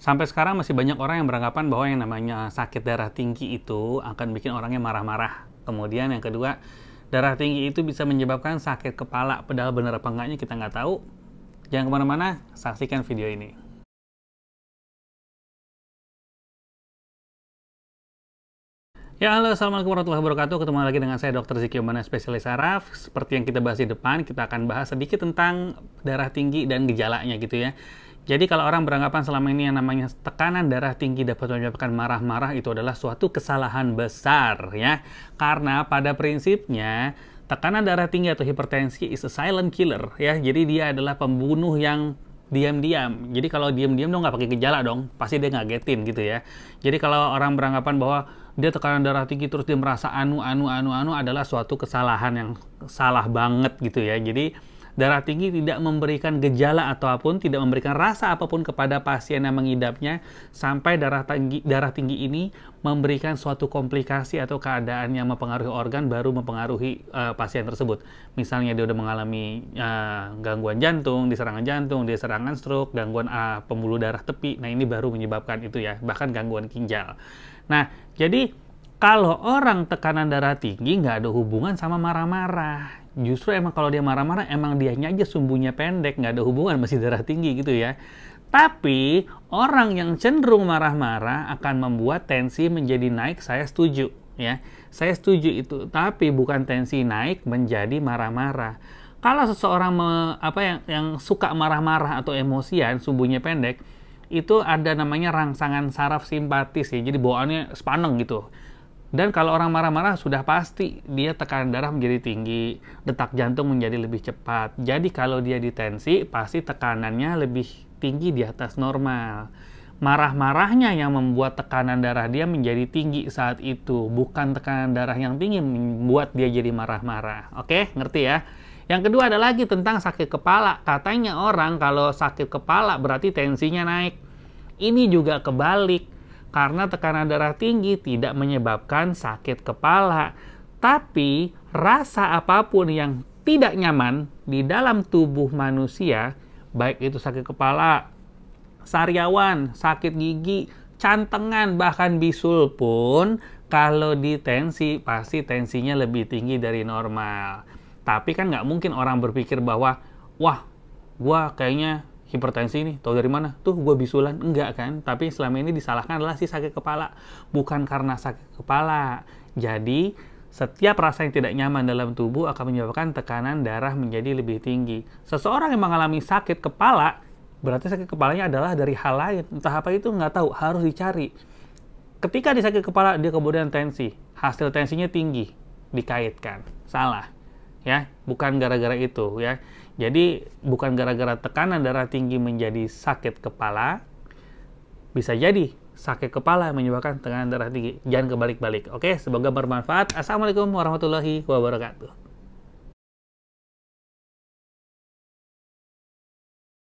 sampai sekarang masih banyak orang yang beranggapan bahwa yang namanya sakit darah tinggi itu akan bikin orangnya marah-marah. Kemudian yang kedua, darah tinggi itu bisa menyebabkan sakit kepala. Padahal benar apa enggaknya kita nggak tahu. Jangan kemana-mana, saksikan video ini. Ya halo, Assalamualaikum warahmatullahi wabarakatuh. Ketemu lagi dengan saya Dr. Ziki Umana, spesialis saraf. Seperti yang kita bahas di depan, kita akan bahas sedikit tentang darah tinggi dan gejalanya gitu ya. Jadi kalau orang beranggapan selama ini yang namanya tekanan darah tinggi dapat menyebabkan marah-marah itu adalah suatu kesalahan besar ya. Karena pada prinsipnya tekanan darah tinggi atau hipertensi is a silent killer ya. Jadi dia adalah pembunuh yang diam-diam. Jadi kalau diam-diam dong nggak pakai gejala dong, pasti dia ngagetin gitu ya. Jadi kalau orang beranggapan bahwa dia tekanan darah tinggi terus dia merasa anu anu anu anu adalah suatu kesalahan yang salah banget gitu ya. Jadi Darah tinggi tidak memberikan gejala ataupun tidak memberikan rasa apapun kepada pasien yang mengidapnya sampai darah tinggi darah tinggi ini memberikan suatu komplikasi atau keadaan yang mempengaruhi organ baru mempengaruhi uh, pasien tersebut. Misalnya dia sudah mengalami uh, gangguan jantung, diserangan jantung, dia serangan stroke, gangguan uh, pembuluh darah tepi. Nah, ini baru menyebabkan itu ya, bahkan gangguan ginjal. Nah, jadi kalau orang tekanan darah tinggi nggak ada hubungan sama marah-marah justru emang kalau dia marah-marah emang dianya aja sumbunya pendek nggak ada hubungan masih darah tinggi gitu ya tapi orang yang cenderung marah-marah akan membuat tensi menjadi naik saya setuju ya saya setuju itu tapi bukan tensi naik menjadi marah-marah kalau seseorang me, apa yang yang suka marah-marah atau emosian sumbunya pendek itu ada namanya rangsangan saraf simpatis ya jadi bawaannya sepaneng gitu dan kalau orang marah-marah sudah pasti dia tekanan darah menjadi tinggi, detak jantung menjadi lebih cepat. Jadi kalau dia ditensi pasti tekanannya lebih tinggi di atas normal. Marah-marahnya yang membuat tekanan darah dia menjadi tinggi saat itu, bukan tekanan darah yang tinggi membuat dia jadi marah-marah. Oke, ngerti ya? Yang kedua ada lagi tentang sakit kepala. Katanya orang kalau sakit kepala berarti tensinya naik. Ini juga kebalik karena tekanan darah tinggi tidak menyebabkan sakit kepala, tapi rasa apapun yang tidak nyaman di dalam tubuh manusia, baik itu sakit kepala, sariawan, sakit gigi, cantengan, bahkan bisul pun kalau ditensi pasti tensinya lebih tinggi dari normal. Tapi kan nggak mungkin orang berpikir bahwa, wah, gua kayaknya hipertensi nih, tahu dari mana? Tuh gue bisulan, enggak kan? Tapi selama ini disalahkan adalah si sakit kepala, bukan karena sakit kepala. Jadi setiap rasa yang tidak nyaman dalam tubuh akan menyebabkan tekanan darah menjadi lebih tinggi. Seseorang yang mengalami sakit kepala, berarti sakit kepalanya adalah dari hal lain. Entah apa itu nggak tahu, harus dicari. Ketika disakit kepala, dia kemudian tensi. Hasil tensinya tinggi, dikaitkan. Salah ya bukan gara-gara itu ya jadi bukan gara-gara tekanan darah tinggi menjadi sakit kepala bisa jadi sakit kepala yang menyebabkan tekanan darah tinggi jangan kebalik-balik oke semoga bermanfaat assalamualaikum warahmatullahi wabarakatuh